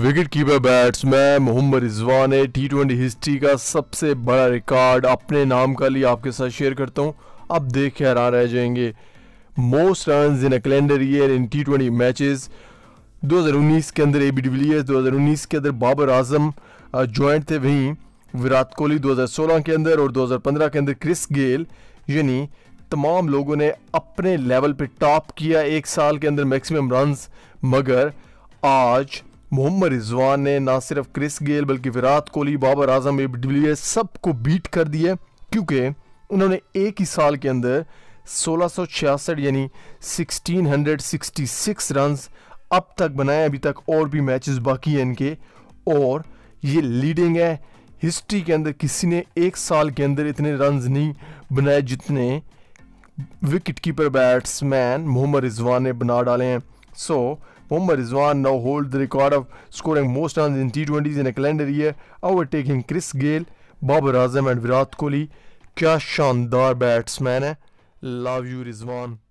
Wicket keeper batsman Mohammad Rizwan ने T twenty history का सबसे बड़ा रिकॉर्ड अपने नाम का लिए आपके साथ शेयर करता हूँ अब देख के हैरान रह जाएंगे most run in a calendar year in T twenty matches 2019 के अंदर ए बी डिविलियर्स 2019 के अंदर बाबर आजम ज्वाइंट थे वहीं विराट कोहली 2016 के अंदर और 2015 के अंदर क्रिस गेल यानी तमाम लोगों ने अपने लेवल पे टॉप किया एक साल के अंदर मैक्सिमम रन मगर आज मोहम्मद रिजवान ने ना सिर्फ क्रिस गेल बल्कि विराट कोहली बाबर आजम डिविलियर्स सबको बीट कर दिया क्योंकि उन्होंने एक ही साल के अंदर 1666 यानी 1666 रन्स अब तक बनाए अभी तक और भी मैचेस बाकी हैं इनके और ये लीडिंग है हिस्ट्री के अंदर किसी ने एक साल के अंदर इतने रन्स नहीं बनाए जितने wicket keeper batsman Mohammad Rizwan ने बना डाले हैं So, Mohammad Rizwan now holds the record of scoring most runs in T20s in a calendar year, overtaking Chris Gale, Babar Azam and Virat Kohli. क्या शानदार बैट्समैन है Love you, Rizwan.